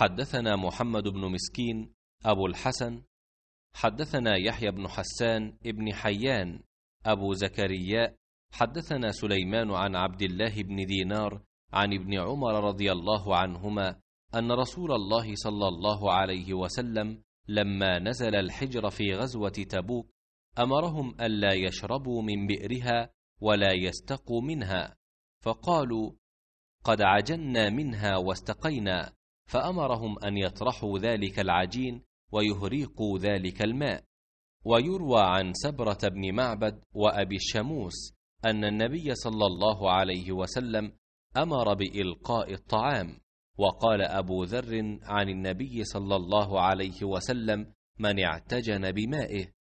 حدثنا محمد بن مسكين أبو الحسن حدثنا يحيى بن حسان ابن حيان أبو زكريا حدثنا سليمان عن عبد الله بن دينار عن ابن عمر رضي الله عنهما أن رسول الله صلى الله عليه وسلم لما نزل الحجر في غزوة تبوك أمرهم ألا يشربوا من بئرها ولا يستقوا منها فقالوا قد عجنا منها واستقينا فامرهم ان يطرحوا ذلك العجين ويهريقوا ذلك الماء ويروى عن سبره بن معبد وابي الشموس ان النبي صلى الله عليه وسلم امر بالقاء الطعام وقال ابو ذر عن النبي صلى الله عليه وسلم من اعتجن بمائه